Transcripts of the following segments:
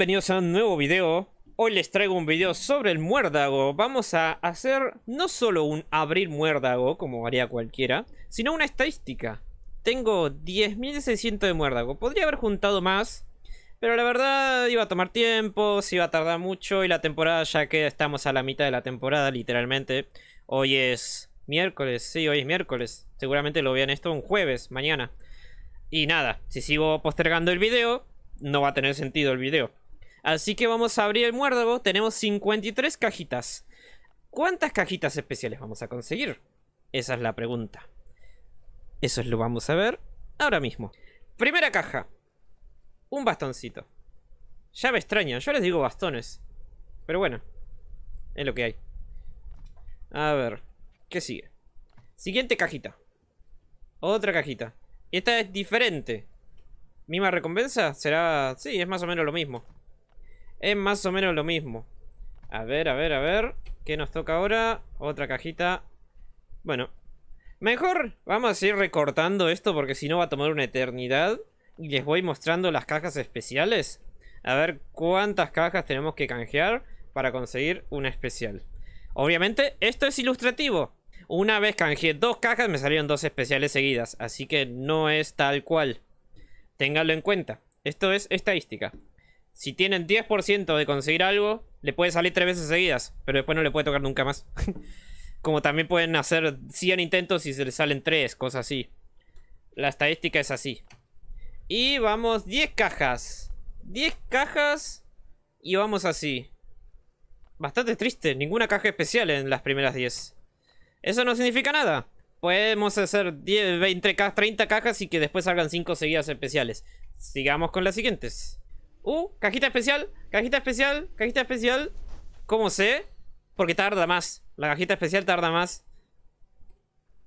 Bienvenidos a un nuevo video. Hoy les traigo un video sobre el muérdago. Vamos a hacer no solo un abrir muérdago, como haría cualquiera, sino una estadística. Tengo 10.600 de muérdago. Podría haber juntado más, pero la verdad iba a tomar tiempo, se iba a tardar mucho y la temporada ya que estamos a la mitad de la temporada, literalmente. Hoy es miércoles, sí, hoy es miércoles. Seguramente lo vean esto un jueves, mañana. Y nada, si sigo postergando el video, no va a tener sentido el video. Así que vamos a abrir el muérdago. Tenemos 53 cajitas. ¿Cuántas cajitas especiales vamos a conseguir? Esa es la pregunta. Eso lo vamos a ver ahora mismo. Primera caja. Un bastoncito. Ya me yo les digo bastones. Pero bueno, es lo que hay. A ver, ¿qué sigue? Siguiente cajita. Otra cajita. Esta es diferente. ¿Misma recompensa? Será... Sí, es más o menos lo mismo. Es más o menos lo mismo. A ver, a ver, a ver. ¿Qué nos toca ahora? Otra cajita. Bueno. Mejor vamos a ir recortando esto porque si no va a tomar una eternidad. Y les voy mostrando las cajas especiales. A ver cuántas cajas tenemos que canjear para conseguir una especial. Obviamente esto es ilustrativo. Una vez canjeé dos cajas me salieron dos especiales seguidas. Así que no es tal cual. Ténganlo en cuenta. Esto es estadística. Si tienen 10% de conseguir algo, le puede salir tres veces seguidas, pero después no le puede tocar nunca más. Como también pueden hacer 100 intentos y se le salen 3, cosas así. La estadística es así. Y vamos, 10 cajas. 10 cajas y vamos así. Bastante triste, ninguna caja especial en las primeras 10. Eso no significa nada. Podemos hacer 10, 20 30 cajas y que después salgan 5 seguidas especiales. Sigamos con las siguientes. Uh, cajita especial, cajita especial, cajita especial. ¿Cómo sé? Porque tarda más. La cajita especial tarda más.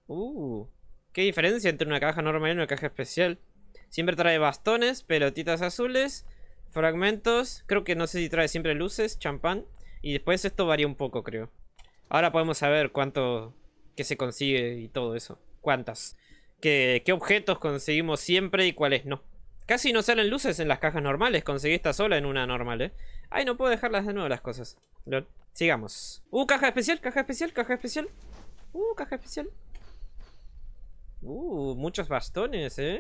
Uh, qué diferencia entre una caja normal y una caja especial. Siempre trae bastones, pelotitas azules, fragmentos. Creo que no sé si trae siempre luces, champán. Y después esto varía un poco, creo. Ahora podemos saber cuánto que se consigue y todo eso. Cuántas. qué, qué objetos conseguimos siempre y cuáles no. Casi no salen luces en las cajas normales. Conseguí esta sola en una normal, ¿eh? Ay, no puedo dejarlas de nuevo las cosas. Sigamos. Uh, caja especial, caja especial, caja especial. Uh, caja especial. Uh, muchos bastones, ¿eh?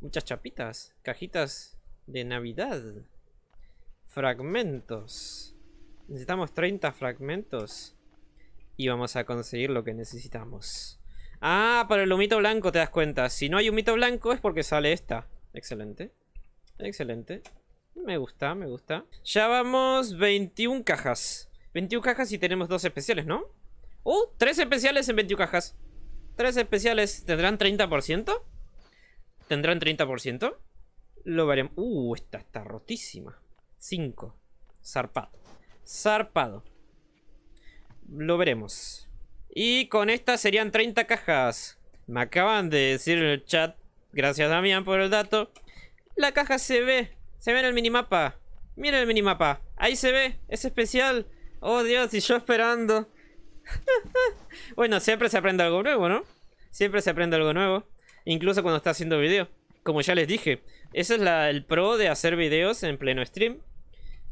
Muchas chapitas. Cajitas de Navidad. Fragmentos. Necesitamos 30 fragmentos. Y vamos a conseguir lo que necesitamos. Ah, para el humito blanco te das cuenta. Si no hay humito blanco es porque sale esta. Excelente. Excelente. Me gusta, me gusta. Ya vamos 21 cajas. 21 cajas y tenemos dos especiales, ¿no? ¡Uh! Tres especiales en 21 cajas. Tres especiales. ¿Tendrán 30%? ¿Tendrán 30%? Lo veremos. ¡Uh! Esta está rotísima. 5. Zarpado. Zarpado. Lo veremos. Y con esta serían 30 cajas. Me acaban de decir en el chat Gracias, Damián, por el dato. La caja se ve. Se ve en el minimapa. Mira el minimapa. Ahí se ve. Es especial. Oh, Dios, y yo esperando. bueno, siempre se aprende algo nuevo, ¿no? Siempre se aprende algo nuevo. Incluso cuando está haciendo video. Como ya les dije, ese es el pro de hacer videos en pleno stream.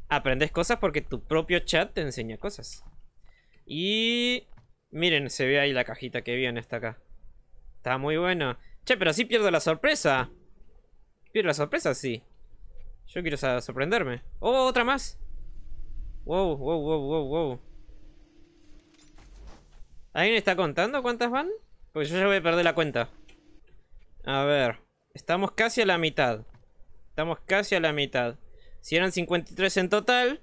Aprendes cosas porque tu propio chat te enseña cosas. Y... Miren, se ve ahí la cajita que viene hasta acá. Está muy bueno. Che, pero así pierdo la sorpresa. Pierdo la sorpresa, sí. Yo quiero sorprenderme. Oh, ¡Oh, otra más! Wow, wow, wow, wow, wow. ¿Alguien está contando cuántas van? Porque yo ya voy a perder la cuenta. A ver. Estamos casi a la mitad. Estamos casi a la mitad. Si eran 53 en total,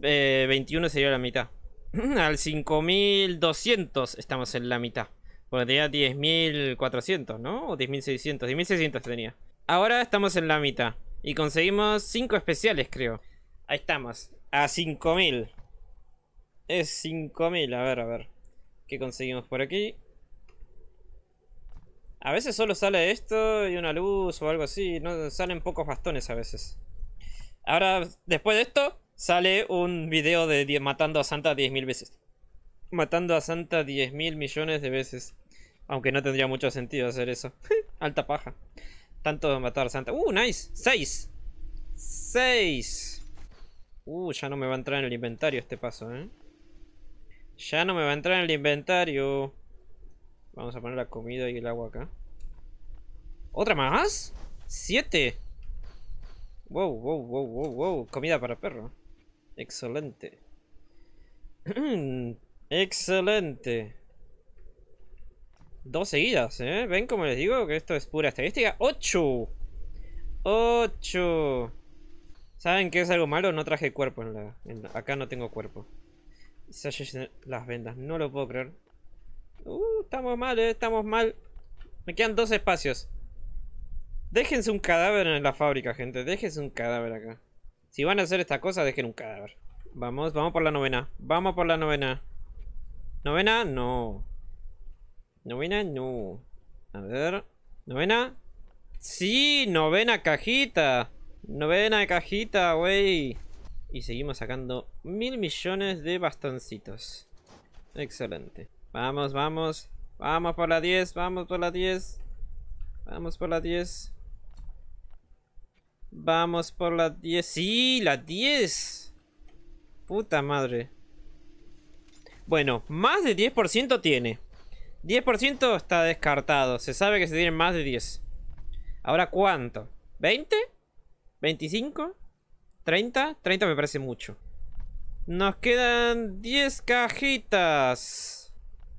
21 eh, sería la mitad. Al 5200 estamos en la mitad. Bueno, tenía 10.400, ¿no? O 10.600. 10.600 tenía. Ahora estamos en la mitad. Y conseguimos 5 especiales, creo. Ahí estamos. A 5.000. Es 5.000. A ver, a ver. ¿Qué conseguimos por aquí? A veces solo sale esto y una luz o algo así. No, salen pocos bastones a veces. Ahora, después de esto, sale un video de matando a Santa 10.000 veces. Matando a Santa 10.000 millones de veces. Aunque no tendría mucho sentido hacer eso. Alta paja. Tanto matar Santa. ¡Uh, nice! ¡Seis! ¡Seis! Uh, ya no me va a entrar en el inventario este paso, ¿eh? Ya no me va a entrar en el inventario. Vamos a poner la comida y el agua acá. ¿Otra más? ¡Siete! Wow, wow, wow, wow, wow. Comida para perro. Excelente. Excelente. Dos seguidas, ¿eh? ¿Ven como les digo que esto es pura estadística? ¡Ocho! ¡Ocho! ¿Saben qué es algo malo? No traje cuerpo en la... En acá no tengo cuerpo. Las vendas, no lo puedo creer. Uh, estamos mal, ¿eh? Estamos mal. Me quedan dos espacios. Déjense un cadáver en la fábrica, gente. Déjense un cadáver acá. Si van a hacer esta cosa, dejen un cadáver. Vamos, vamos por la novena. Vamos por la novena. ¿Novena? No. Novena, no. A ver. ¿Novena? Sí, novena cajita. Novena cajita, güey. Y seguimos sacando mil millones de bastoncitos. Excelente. Vamos, vamos. Vamos por la 10, vamos por la 10. Vamos por la 10. Vamos por la 10. Sí, la 10. Puta madre. Bueno, más de 10% tiene. 10% está descartado. Se sabe que se tienen más de 10. Ahora, ¿cuánto? ¿20? ¿25? ¿30? 30 me parece mucho. Nos quedan 10 cajitas.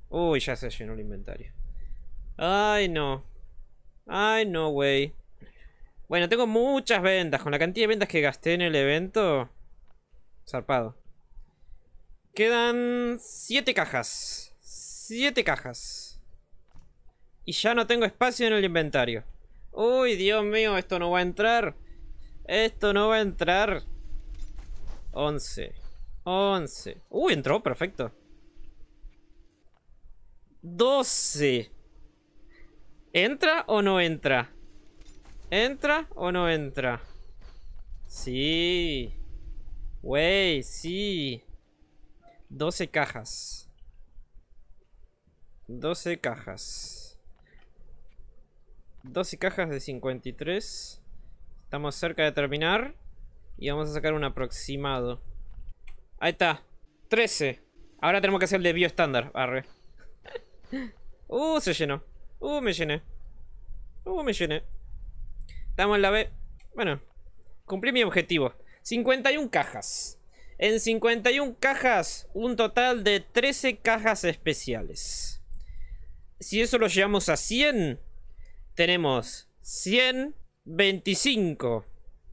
Uy, ya se llenó el inventario. Ay, no. Ay, no, güey. Bueno, tengo muchas ventas. Con la cantidad de ventas que gasté en el evento... Zarpado. Quedan 7 cajas. 7 cajas. Y ya no tengo espacio en el inventario. Uy, Dios mío, esto no va a entrar. Esto no va a entrar. 11. 11. Uy, entró, perfecto. 12. ¿Entra o no entra? ¿Entra o no entra? Sí. Wey, sí. 12 cajas. 12 cajas. 12 cajas de 53. Estamos cerca de terminar. Y vamos a sacar un aproximado. Ahí está. 13. Ahora tenemos que hacer el de estándar. Arre. uh, se llenó. Uh, me llené. Uh, me llené. Estamos en la B. Bueno. Cumplí mi objetivo. 51 cajas. En 51 cajas, un total de 13 cajas especiales si eso lo llevamos a 100, tenemos 125.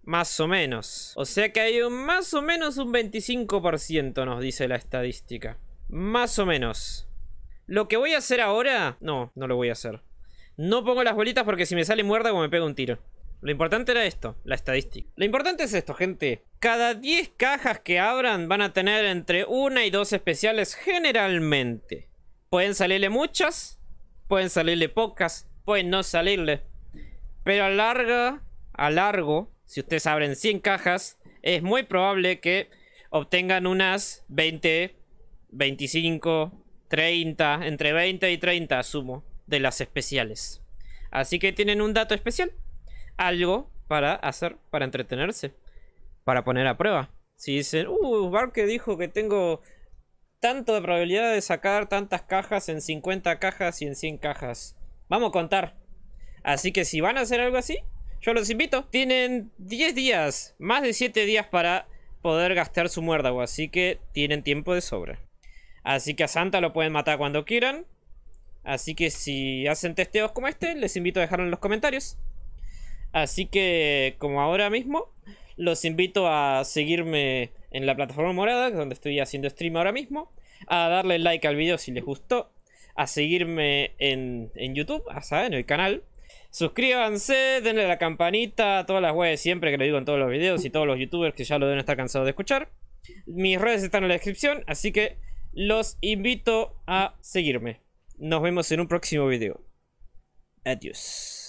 Más o menos. O sea que hay un, más o menos un 25% nos dice la estadística. Más o menos. Lo que voy a hacer ahora... No, no lo voy a hacer. No pongo las bolitas porque si me sale muerda o me pega un tiro. Lo importante era esto, la estadística. Lo importante es esto, gente. Cada 10 cajas que abran van a tener entre una y dos especiales generalmente. Pueden salirle muchas, Pueden salirle pocas, pueden no salirle. Pero a larga, a largo, si ustedes abren 100 cajas, es muy probable que obtengan unas 20, 25, 30, entre 20 y 30 asumo, de las especiales. Así que tienen un dato especial, algo para hacer, para entretenerse, para poner a prueba. Si dicen, uh, Barque dijo que tengo tanto de probabilidad de sacar tantas cajas en 50 cajas y en 100 cajas. Vamos a contar. Así que si van a hacer algo así, yo los invito. Tienen 10 días, más de 7 días para poder gastar su muérdago. Así que tienen tiempo de sobra. Así que a Santa lo pueden matar cuando quieran. Así que si hacen testeos como este, les invito a dejarlo en los comentarios. Así que, como ahora mismo, los invito a seguirme en la plataforma morada, donde estoy haciendo stream ahora mismo, a darle like al video si les gustó, a seguirme en, YouTube, en el canal. Suscríbanse, denle la campanita, A todas las webs siempre que lo digo en todos los videos y todos los youtubers que ya lo deben estar cansados de escuchar. Mis redes están en la descripción, así que los invito a seguirme. Nos vemos en un próximo video. Adiós.